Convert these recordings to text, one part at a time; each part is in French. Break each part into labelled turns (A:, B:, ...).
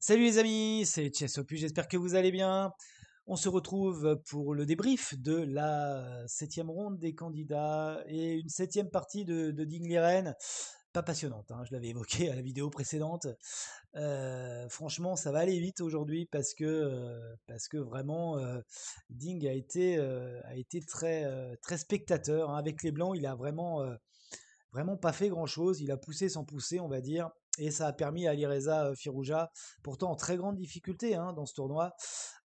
A: Salut les amis, c'est Chessopu, j'espère que vous allez bien. On se retrouve pour le débrief de la septième ronde des candidats et une septième partie de, Ding Liren. Pas passionnante, hein, je l'avais évoqué à la vidéo précédente. Euh, franchement, ça va aller vite aujourd'hui parce que euh, parce que vraiment euh, Ding a été a été très très spectateur hein. avec les blancs. Il a vraiment vraiment pas fait grand chose. Il a poussé sans pousser, on va dire et ça a permis à Lireza euh, Firouja, pourtant en très grande difficulté hein, dans ce tournoi,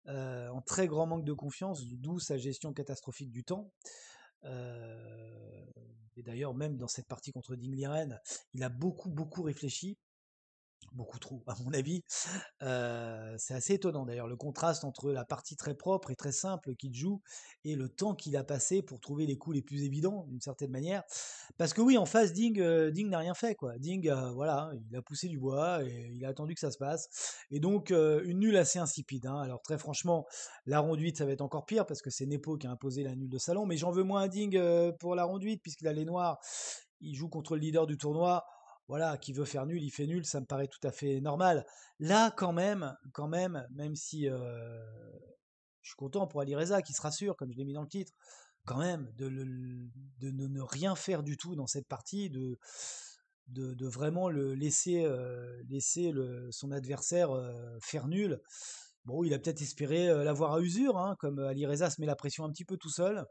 A: euh, en très grand manque de confiance, d'où sa gestion catastrophique du temps. Euh, et d'ailleurs, même dans cette partie contre Ding Liren, il a beaucoup, beaucoup réfléchi beaucoup trop à mon avis. Euh, c'est assez étonnant d'ailleurs le contraste entre la partie très propre et très simple qu'il joue et le temps qu'il a passé pour trouver les coups les plus évidents d'une certaine manière. Parce que oui, en face, Ding, euh, n'a rien fait quoi. Ding, euh, voilà, il a poussé du bois et il a attendu que ça se passe. Et donc une nulle assez insipide. Hein. Alors très franchement, la ronduite ça va être encore pire parce que c'est Nepo qui a imposé la nulle de salon. Mais j'en veux moins à Ding pour la ronduite puisqu'il a les noirs. Il joue contre le leader du tournoi voilà, qui veut faire nul, il fait nul, ça me paraît tout à fait normal. Là, quand même, quand même, même si euh, je suis content pour Ali Reza, qui se rassure, comme je l'ai mis dans le titre, quand même, de, ne, rien faire du tout dans cette partie, de, vraiment le laisser, euh, laisser son adversaire euh, faire nul. Bon, il a peut-être espéré l'avoir à usure, hein, comme Ali Reza se met la pression un petit peu tout seul,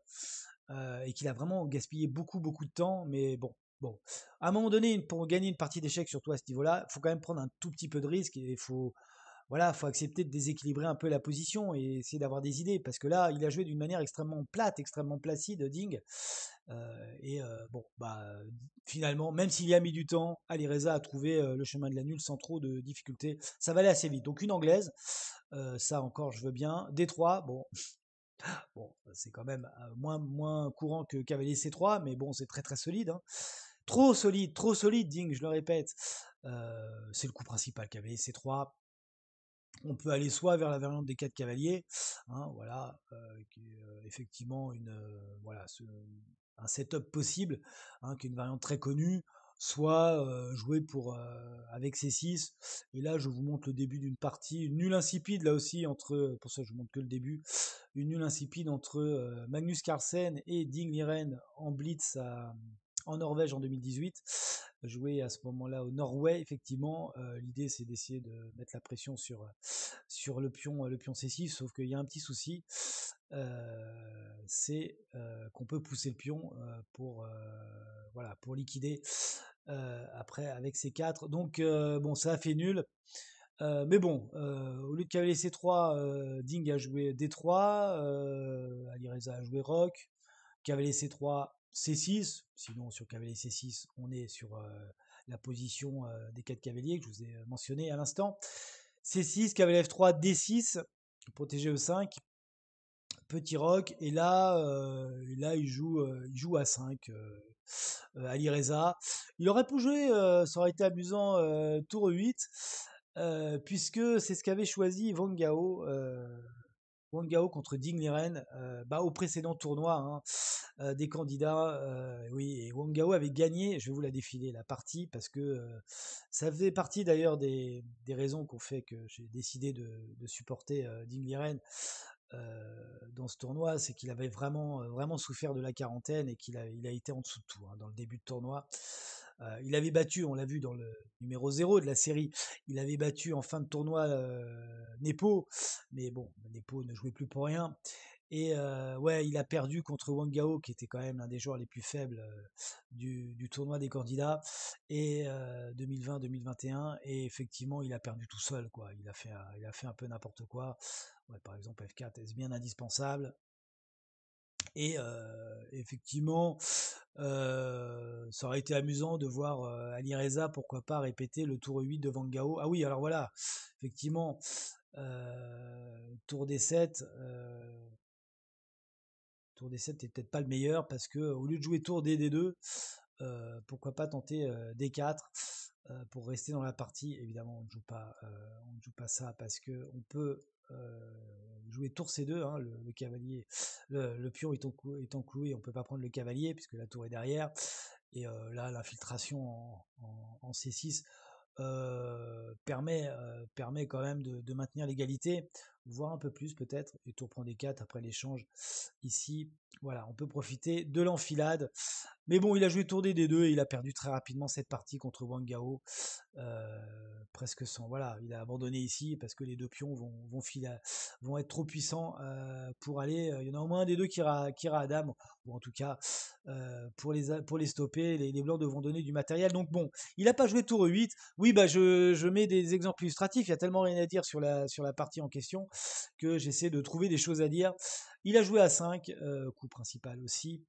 A: et qu'il a vraiment gaspillé beaucoup, beaucoup de temps, mais bon, Bon, à un moment donné, pour gagner une partie d'échecs, surtout à ce niveau-là, il faut quand même prendre un tout petit peu de risque et faut voilà, faut accepter de déséquilibrer un peu la position et essayer d'avoir des idées parce que là, il a joué d'une manière extrêmement plate, extrêmement placide, Ding. Euh, et euh, bon, bah finalement, même s'il y a mis du temps, Alireza a trouvé euh, le chemin de la nulle sans trop de difficultés. Ça va aller assez vite. Donc une anglaise, ça encore, je veux bien. Détroit, bon, Bon, c'est quand même moins, moins courant que cavalier C3, mais bon, c'est très très solide. Hein. Trop solide, trop solide, Ding, je le répète. Euh, c'est le coup principal, cavalier C3. On peut aller soit vers la variante des 4 cavaliers, hein, voilà, euh, qui est euh, effectivement une, voilà, un setup possible, hein, qui est une variante très connue, soit jouer pour, avec C6. Et là, je vous montre le début d'une partie, une nulle insipide, là aussi, entre, pour ça, je vous montre que le début, une nulle insipide entre Magnus Carlsen et Ding Liren en blitz en Norvège en 2018, joué à ce moment-là au Norway. Effectivement, euh, l'idée c'est d'essayer de mettre la pression sur sur le pion le pion c sauf qu'il y a un petit souci, euh, c'est euh, qu'on peut pousser le pion pour voilà pour liquider après avec C4. Donc bon, ça a fait nul. mais bon, au lieu de Cavalier C3, Ding a joué D3, Alireza a joué Rock. Cavalier C3, C6, sinon sur cavalier C6, on est sur euh, la position euh, des quatre cavaliers que je vous ai euh, mentionné à l'instant. C6, cavalier F3, D6, protégé E5, petit roc, et là, là il, joue, il joue A5, Ali Reza. Il aurait pu jouer, ça aurait été amusant, tour 8, puisque c'est ce qu'avait choisi Van Wang Gao contre Ding Liren, euh, bah, au précédent tournoi hein, euh, des candidats. Euh, oui, et Wang Gao avait gagné, je vais vous la défiler, la partie, parce que ça faisait partie d'ailleurs des, des raisons qu'on fait que j'ai décidé de, de supporter Ding Liren euh, dans ce tournoi, c'est qu'il avait vraiment, euh, vraiment souffert de la quarantaine et qu'il a, il a été en dessous de tout hein, dans le début de tournoi. Euh, il avait battu, on l'a vu dans le numéro 0 de la série, il avait battu en fin de tournoi Nepo, mais bon, Nepo ne jouait plus pour rien. Et ouais, il a perdu contre Wangao, qui était quand même l'un des joueurs les plus faibles du, du tournoi des candidats, et 2020-2021. Et effectivement, il a perdu tout seul, quoi. Il a fait, il a fait un peu n'importe quoi par exemple, F4 est bien indispensable. Et euh, effectivement, euh, ça aurait été amusant de voir euh, Ali Reza, pourquoi pas, répéter le tour 8 devant Gao. Ah oui, alors voilà, effectivement, tour des 7 tour des 7 est peut-être pas le meilleur parce que au lieu de jouer tour des des 2 pourquoi pas tenter des 4 pour rester dans la partie. Évidemment, on ne joue pas, on ne joue pas ça parce que on peut euh, jouer tour C2, hein, le, cavalier, le, pion est clou, cloué, on peut pas prendre le cavalier puisque la tour est derrière. Et euh, là, l'infiltration en, en, C6 euh, permet permet quand même de, de maintenir l'égalité, voire un peu plus peut-être. Et tour prend des 4 après l'échange ici voilà, on peut profiter de l'enfilade. Mais bon, il a joué tour des deux et il a perdu très rapidement cette partie contre Wang Gao. Euh, presque sans. Voilà, il a abandonné ici parce que les deux pions vont, vont, filer, vont être trop puissants euh, pour aller. Euh, il y en a au moins un des deux qui ira, qui ira à dame. Ou en tout cas, pour, les, pour les stopper, les, Blancs devront donner du matériel. Donc bon, il n'a pas joué tour 8. Oui, bah je, je, mets des exemples illustratifs. Il y a tellement rien à dire sur la, sur la partie en question que j'essaie de trouver des choses à dire. Il a joué à 5, euh, coup principal aussi.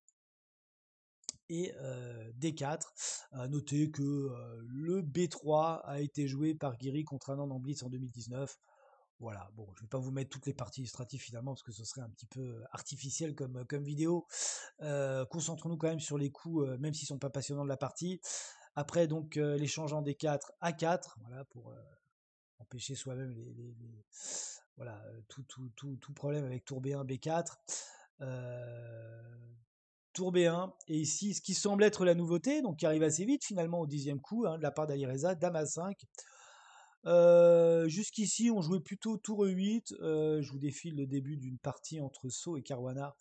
A: Et euh, D4. A noter que euh, le B3 a été joué par Guiri contre un en Blitz en 2019. Voilà, bon, je ne vais pas vous mettre toutes les parties illustratives finalement parce que ce serait un petit peu artificiel comme, comme vidéo. Concentrons-nous quand même sur les coups, même s'ils ne sont pas passionnants de la partie. Après, donc, les l'échange D4 à 4, voilà, pour empêcher soi-même les, voilà, tout, tout, tout, tout, problème avec tour B1, B4. tour B1, et ici, ce qui semble être la nouveauté, donc qui arrive assez vite finalement au dixième coup, hein, de la part d'Alireza, dame a 5. jusqu'ici, on jouait plutôt tour 8. je vous défile le début d'une partie entre Sceaux et Caruana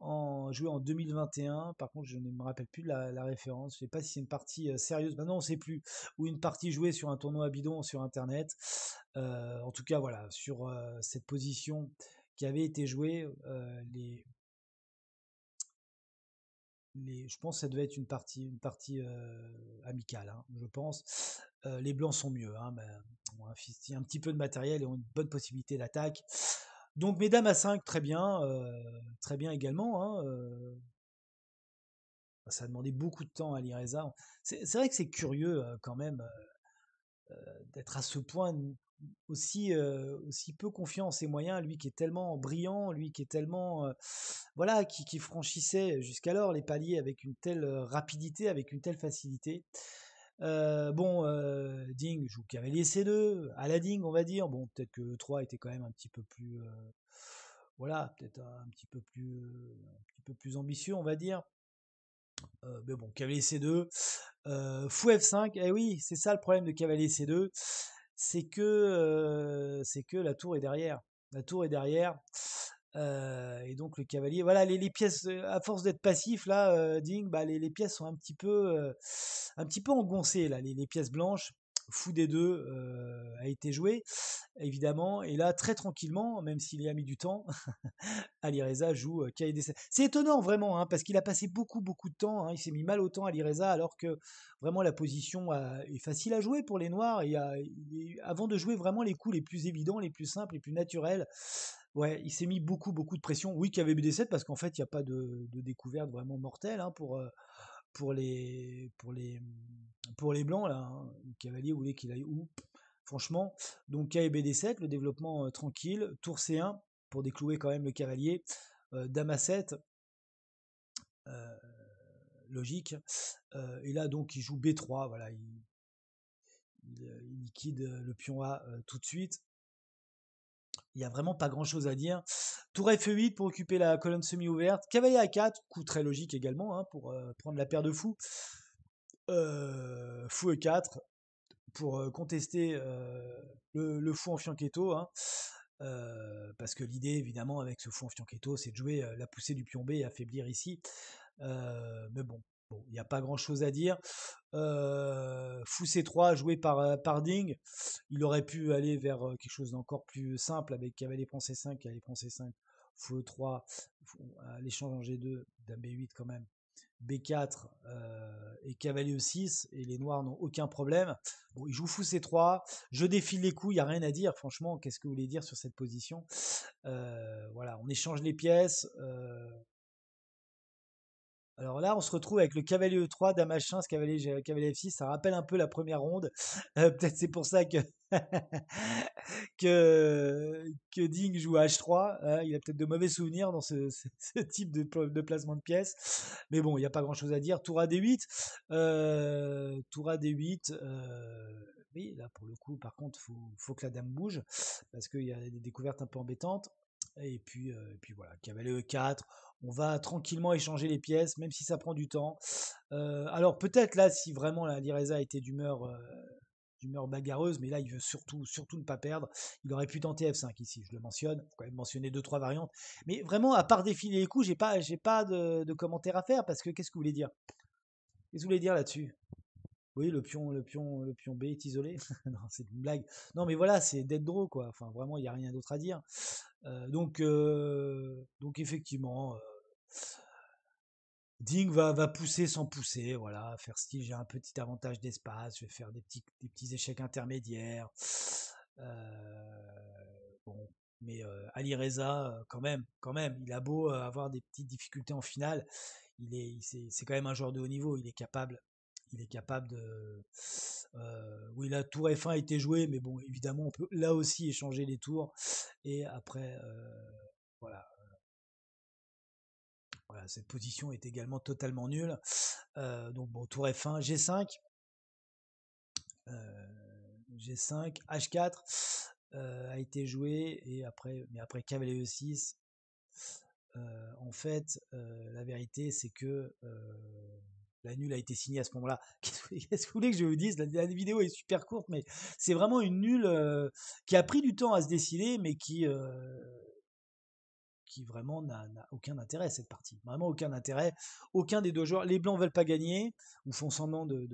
A: en, joué en 2021. Par contre, je ne me rappelle plus la, la référence. Je ne sais pas si c'est une partie euh, sérieuse. Maintenant, bah on ne sait plus. Ou une partie jouée sur un tournoi à bidon sur Internet. Euh, en tout cas, voilà, sur euh, cette position qui avait été jouée, les, je pense que ça devait être une partie, amicale, hein, je pense. les blancs sont mieux. Hein, ont hein, un petit peu de matériel et ont une bonne possibilité d'attaque. Donc, mesdames à 5, très bien. Euh, très bien également. Hein, euh. bah, ça a demandé beaucoup de temps à l'IRESA. C'est vrai que c'est curieux euh, quand même d'être à ce point aussi, aussi peu confiant en ses moyens, lui qui est tellement brillant, lui qui est tellement voilà, qui franchissait jusqu'alors les paliers avec une telle rapidité, avec une telle facilité. Euh, bon, euh, Ding joue cavalier C2, à la on va dire. Bon, peut-être que E3 était quand même un petit peu plus. Euh, voilà, peut-être un petit peu plus, un petit peu plus ambitieux, on va dire. mais bon, cavalier C2, fou F5. Eh oui, c'est ça le problème de cavalier C2, c'est que c'est que la tour est derrière. La tour est derrière. Euh, et donc le cavalier, voilà, les, pièces, euh, à force d'être passif, là, euh, Ding, bah, les, pièces sont un petit peu, un petit peu engoncées, là, les, pièces blanches. Fou des deux a été joué, évidemment, et là, très tranquillement, même s'il y a mis du temps, Alireza joue KDC. C'est étonnant, vraiment, hein, parce qu'il a passé beaucoup, beaucoup de temps, hein. il s'est mis mal au temps, Alireza, alors que vraiment la position est facile à jouer pour les Noirs, avant de jouer vraiment les coups les plus évidents, les plus simples, les plus naturels, Ouais, il s'est mis beaucoup, beaucoup de pression. Oui, kbd 7 parce qu'en fait, il n'y a pas de, découverte vraiment mortelle hein, pour, euh, pour, les, pour, les, mmh, pour les Blancs. Là, Cavalier hein, Cavalier voulait qu'il aille où Franchement, donc kbd 7 le développement euh, tranquille. Tour C1 pour déclouer quand même le cavalier. 7 euh, logique. et là, donc, il joue B3. Voilà, il liquide le pion A tout de suite. Il n'y a vraiment pas grand chose à dire. Tour F8 pour occuper la colonne semi-ouverte. Cavalier A4, coup très logique également hein, pour euh, prendre la paire de fous. Euh, fou E4 pour euh, contester le, le, fou en fianchetto. Hein. parce que l'idée, évidemment, avec ce fou en fianchetto, c'est de jouer la poussée du pion B et affaiblir ici. mais bon, Bon, il n'y a pas grand-chose à dire. Euh, fou c 3 joué par euh, Parding, il aurait pu aller vers euh, quelque chose d'encore plus simple avec Cavalier c 5, Cavalier c 5, Fou 3, e l'échange en G2, Dame B8 quand même, B4 et Cavalier 6 e et les Noirs n'ont aucun problème. Bon, il joue fou C3, je défile les coups, il n'y a rien à dire, franchement, qu'est-ce que vous voulez dire sur cette position Voilà, on échange les pièces, alors là, on se retrouve avec le cavalier E3, dame H1, cavalier, cavalier F6. Ça rappelle un peu la première ronde. Euh, peut-être c'est pour ça que, que, Ding joue à H3. Euh, il a peut-être de mauvais souvenirs dans ce, type de, de, placement de pièces. Mais bon, il n'y a pas grand-chose à dire. Tour à D8. Euh, tour à D8. oui, là, pour le coup, par contre, il faut, faut, que la dame bouge parce qu'il y a des découvertes un peu embêtantes. Et puis, euh, et puis voilà, cavalier E4. On va tranquillement échanger les pièces, même si ça prend du temps. Euh, alors peut-être là, si vraiment la Lireza était d'humeur euh, d'humeur bagarreuse, mais là, il veut surtout, surtout ne pas perdre. Il aurait pu tenter F5 ici, je le mentionne. Il faut quand même mentionner deux, trois variantes. Mais vraiment, à part défiler les coups, j'ai pas, j'ai pas de, de à faire parce que qu'est-ce que vous voulez dire Qu'est-ce que vous voulez dire là-dessus oui, le pion, le pion, le pion B est isolé. non, c'est une blague. Non, mais voilà, c'est dead draw, quoi. Enfin, vraiment, il n'y a rien d'autre à dire. Euh, donc, euh, donc effectivement, euh, Ding va, va pousser sans pousser, voilà, faire style, j'ai un petit avantage d'espace, je vais faire des petits, des petits échecs intermédiaires. bon, mais Ali Reza, quand même, quand même, il a beau avoir des petites difficultés en finale, il est, c'est quand même un joueur de haut niveau, il est capable il est capable de. Euh, oui, la tour F1 a été jouée, mais bon, évidemment, on peut là aussi échanger les tours. Et après, euh, voilà. Euh, voilà, cette position est également totalement nulle. donc bon, tour F1, G5, G5, H4 a été joué et après, mais après cavalier E6. en fait, la vérité, c'est que la nulle a été signée à ce moment-là. Qu'est-ce que vous voulez que je vous dise la, vidéo est super courte, mais c'est vraiment une nulle euh, qui a pris du temps à se décider, mais qui, euh, qui vraiment n'a aucun intérêt cette partie. Vraiment aucun intérêt. Aucun des deux joueurs. Les blancs veulent pas gagner ou font semblant de,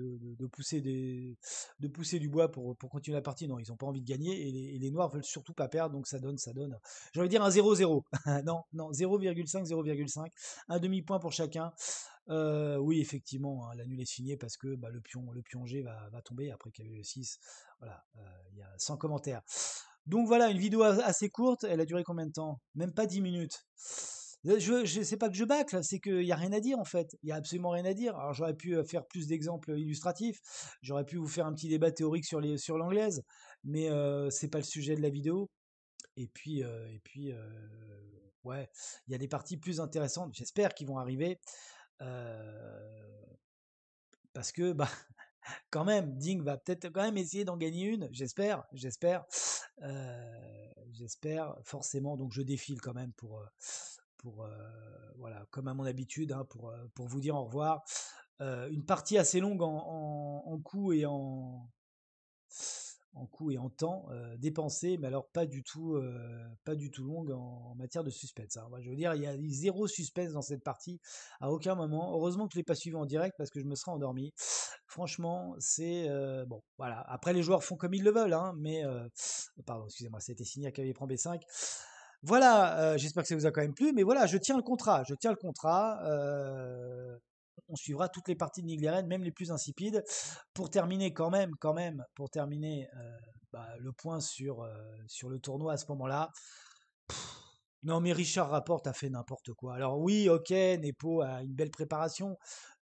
A: pousser, du bois pour, continuer la partie. Non, ils n'ont pas envie de gagner et les, noirs veulent surtout pas perdre. Donc ça donne, ça donne. J'ai envie dire un 0-0. non, non, 0,5, 0,5. Un demi-point pour chacun. Euh, oui, effectivement, hein, la nulle est signée parce que bah, le, pion, le pion G va, tomber après qu'il y a eu le 6. Voilà, euh, il y a sans commentaire. Donc voilà, une vidéo assez courte. Elle a duré combien de temps Même pas 10 minutes. Euh, je, ne sais pas que je bâcle, c'est qu'il n'y a rien à dire en fait. Il n'y a absolument rien à dire. Alors j'aurais pu euh, faire plus d'exemples illustratifs, j'aurais pu vous faire un petit débat théorique sur l'anglaise, mais ce euh, c'est pas le sujet de la vidéo. Et puis, et puis ouais, il y a des parties plus intéressantes, j'espère, qui vont arriver. parce que, bah, quand même, Ding va peut-être quand même essayer d'en gagner une, j'espère, j'espère, euh, j'espère forcément. Donc je défile quand même pour, euh, pour euh, voilà, comme à mon habitude, hein, pour, pour vous dire au revoir. une partie assez longue en, en, en coups et en en coût et en temps euh, dépensé, mais alors pas du tout, euh, pas du tout longue en, matière de suspense. Hein. Je veux dire, il y a zéro suspense dans cette partie à aucun moment. Heureusement que je l'ai pas suivi en direct parce que je me serais endormi. Franchement, c'est euh, bon, voilà. Après, les joueurs font comme ils le veulent, hein, mais pardon, excusez-moi, ça a été signé à Cavier Prend B5. Voilà, j'espère que ça vous a quand même plu, mais voilà, je tiens le contrat, je tiens le contrat on suivra toutes les parties de Niglieren, même les plus insipides. Pour terminer quand même, quand même, pour terminer euh, bah, le point sur, euh, sur le tournoi à ce moment-là. Non mais Richard Rapporte a fait n'importe quoi. Alors oui, ok, Nepo a une belle préparation,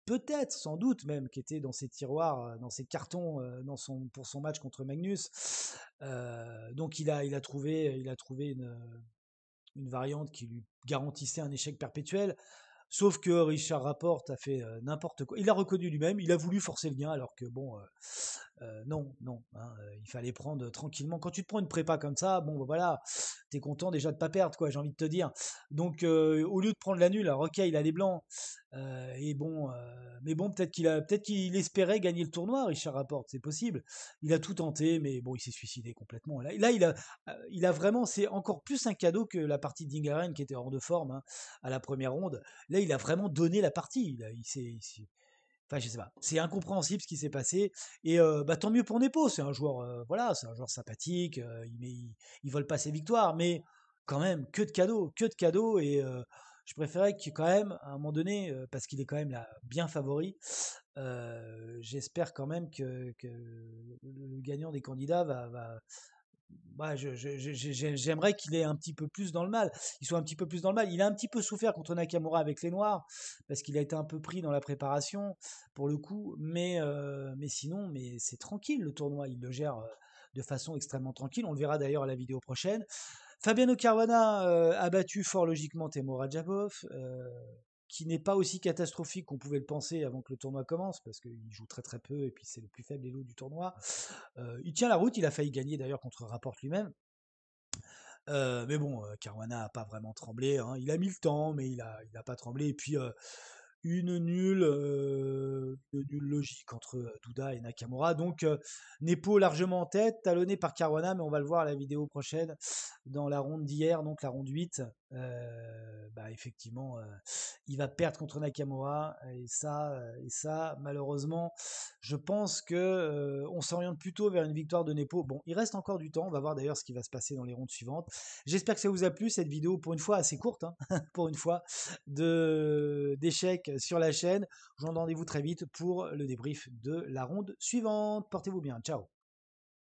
A: peut-être, sans doute même, qui était dans ses tiroirs, euh, dans ses cartons, dans son, pour son match contre Magnus. donc il a, il a trouvé, il a trouvé une, une variante qui lui garantissait un échec perpétuel. Sauf que Richard Rapport a fait euh, n'importe quoi. Il a reconnu lui-même, il a voulu forcer le lien, alors que bon, euh, euh, non, non. Hein, euh, il fallait prendre tranquillement. Quand tu te prends une prépa comme ça, bon, bah, voilà, t'es content déjà de pas perdre, quoi. J'ai envie de te dire. Donc, euh, au lieu de prendre la nulle, alors ok, il a les blancs. et bon, mais bon, peut-être qu'il a, peut-être qu'il espérait gagner le tournoi, Richard rapporte, c'est possible. Il a tout tenté, mais bon, il s'est suicidé complètement. Là, il a, il a vraiment, c'est encore plus un cadeau que la partie de Dingaren qui était hors de forme hein, à la première ronde. Là, il a vraiment donné la partie. Il, il je sais pas. C'est incompréhensible ce qui s'est passé. Et euh, bah, tant mieux pour Nepo. C'est un joueur, euh, voilà, c'est un joueur sympathique. Euh, il, il, il, vole pas ses victoires, mais quand même, que de cadeaux, que de cadeaux. Et je préférais que quand même, à un moment donné, parce qu'il est quand même bien favori, j'espère quand même que, le gagnant des candidats va, bah, j'aimerais qu'il ait un petit peu plus dans le mal. Il soit un petit peu plus dans le mal. Il a un petit peu souffert contre Nakamura avec les Noirs parce qu'il a été un peu pris dans la préparation pour le coup. Mais, euh, mais sinon, mais c'est tranquille le tournoi. Il le gère euh, de façon extrêmement tranquille. On le verra d'ailleurs à la vidéo prochaine. Fabiano Caruana euh, a battu fort logiquement Temora Radjabov qui n'est pas aussi catastrophique qu'on pouvait le penser avant que le tournoi commence, parce qu'il joue très très peu et puis c'est le plus faible élo du tournoi. Euh, il tient la route, il a failli gagner d'ailleurs contre Rapport lui-même. Euh, mais bon, euh, Caruana n'a pas vraiment tremblé. Hein. Il a mis le temps, mais il n'a il pas tremblé. Et puis, euh, une nulle, logique entre euh, Duda et Nakamura. Donc euh, Nepo largement en tête, talonné par Caruana, mais on va le voir à la vidéo prochaine dans la ronde d'hier, donc la ronde 8. Bah, effectivement, il va perdre contre Nakamura et ça, et ça malheureusement, je pense que on s'oriente plutôt vers une victoire de Nepo. Bon, il reste encore du temps, on va voir d'ailleurs ce qui va se passer dans les rondes suivantes. J'espère que ça vous a plu cette vidéo pour une fois assez courte, hein, pour une fois d'échecs euh, sur la chaîne. Je vous rendez-vous très vite pour le débrief de la ronde suivante. Portez-vous bien. Ciao.